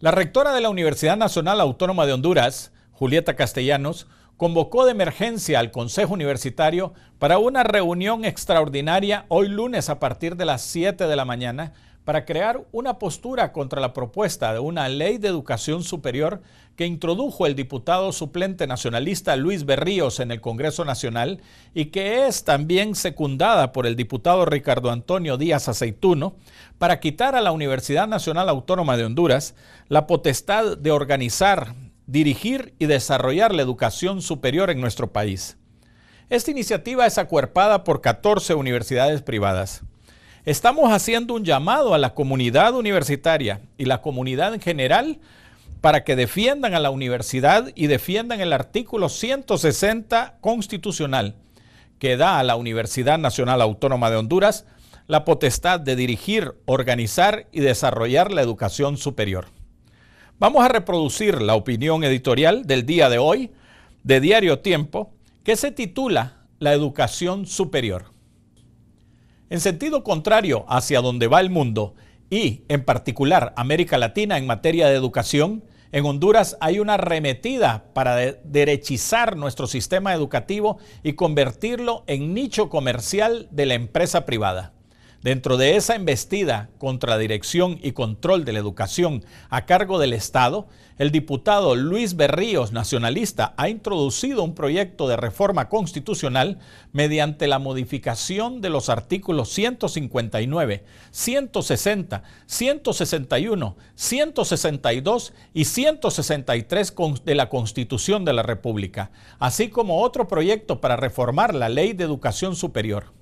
La rectora de la Universidad Nacional Autónoma de Honduras, Julieta Castellanos, convocó de emergencia al Consejo Universitario para una reunión extraordinaria hoy lunes a partir de las 7 de la mañana para crear una postura contra la propuesta de una ley de educación superior que introdujo el diputado suplente nacionalista Luis Berríos en el Congreso Nacional y que es también secundada por el diputado Ricardo Antonio Díaz Aceituno para quitar a la Universidad Nacional Autónoma de Honduras la potestad de organizar, dirigir y desarrollar la educación superior en nuestro país. Esta iniciativa es acuerpada por 14 universidades privadas. Estamos haciendo un llamado a la comunidad universitaria y la comunidad en general para que defiendan a la universidad y defiendan el artículo 160 constitucional que da a la Universidad Nacional Autónoma de Honduras la potestad de dirigir, organizar y desarrollar la educación superior. Vamos a reproducir la opinión editorial del día de hoy de Diario Tiempo que se titula La educación superior en sentido contrario hacia donde va el mundo y, en particular, América Latina en materia de educación, en Honduras hay una arremetida para derechizar nuestro sistema educativo y convertirlo en nicho comercial de la empresa privada. Dentro de esa embestida contra dirección y control de la educación a cargo del Estado, el diputado Luis Berríos, nacionalista, ha introducido un proyecto de reforma constitucional mediante la modificación de los artículos 159, 160, 161, 162 y 163 de la Constitución de la República, así como otro proyecto para reformar la Ley de Educación Superior.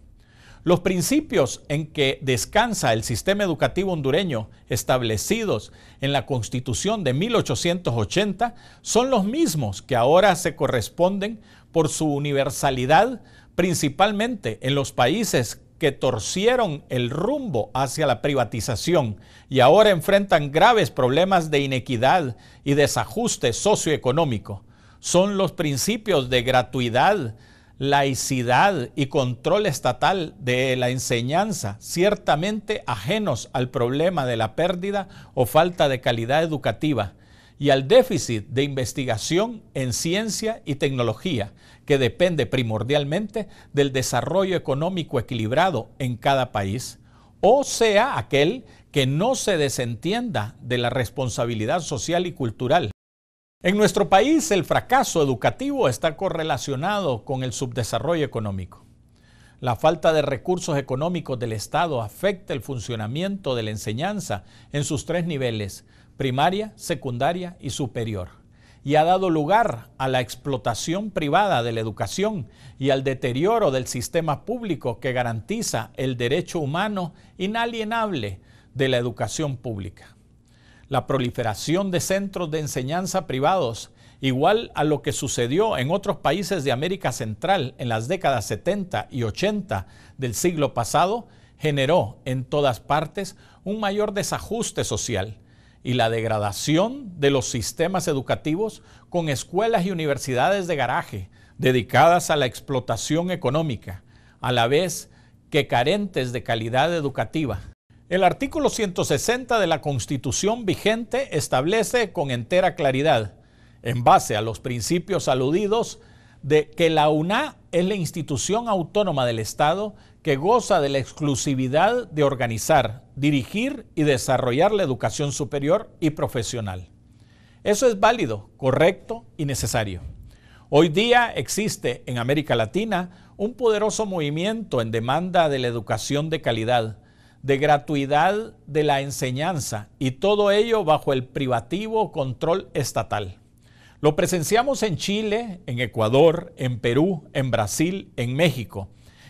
Los principios en que descansa el sistema educativo hondureño establecidos en la Constitución de 1880 son los mismos que ahora se corresponden por su universalidad principalmente en los países que torcieron el rumbo hacia la privatización y ahora enfrentan graves problemas de inequidad y desajuste socioeconómico. Son los principios de gratuidad, laicidad y control estatal de la enseñanza, ciertamente ajenos al problema de la pérdida o falta de calidad educativa y al déficit de investigación en ciencia y tecnología, que depende primordialmente del desarrollo económico equilibrado en cada país, o sea aquel que no se desentienda de la responsabilidad social y cultural en nuestro país el fracaso educativo está correlacionado con el subdesarrollo económico. La falta de recursos económicos del Estado afecta el funcionamiento de la enseñanza en sus tres niveles, primaria, secundaria y superior, y ha dado lugar a la explotación privada de la educación y al deterioro del sistema público que garantiza el derecho humano inalienable de la educación pública la proliferación de centros de enseñanza privados, igual a lo que sucedió en otros países de América Central en las décadas 70 y 80 del siglo pasado, generó en todas partes un mayor desajuste social y la degradación de los sistemas educativos con escuelas y universidades de garaje dedicadas a la explotación económica, a la vez que carentes de calidad educativa el artículo 160 de la Constitución vigente establece con entera claridad, en base a los principios aludidos, de que la UNA es la institución autónoma del Estado que goza de la exclusividad de organizar, dirigir y desarrollar la educación superior y profesional. Eso es válido, correcto y necesario. Hoy día existe en América Latina un poderoso movimiento en demanda de la educación de calidad, de gratuidad de la enseñanza y todo ello bajo el privativo control estatal. Lo presenciamos en Chile, en Ecuador, en Perú, en Brasil, en México,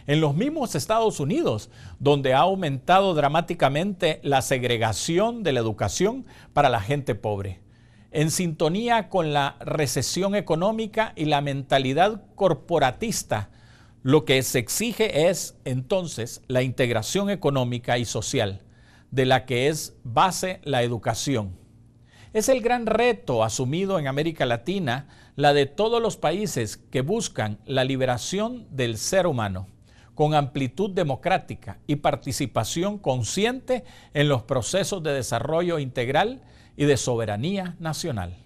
en los mismos Estados Unidos, donde ha aumentado dramáticamente la segregación de la educación para la gente pobre en sintonía con la recesión económica y la mentalidad corporatista lo que se exige es entonces la integración económica y social, de la que es base la educación. Es el gran reto asumido en América Latina, la de todos los países que buscan la liberación del ser humano, con amplitud democrática y participación consciente en los procesos de desarrollo integral y de soberanía nacional.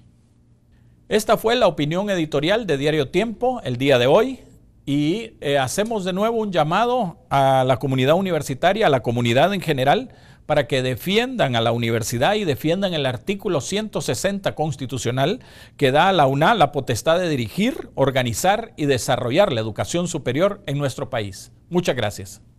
Esta fue la opinión editorial de Diario Tiempo el día de hoy y eh, hacemos de nuevo un llamado a la comunidad universitaria, a la comunidad en general, para que defiendan a la universidad y defiendan el artículo 160 constitucional que da a la UNA la potestad de dirigir, organizar y desarrollar la educación superior en nuestro país. Muchas gracias.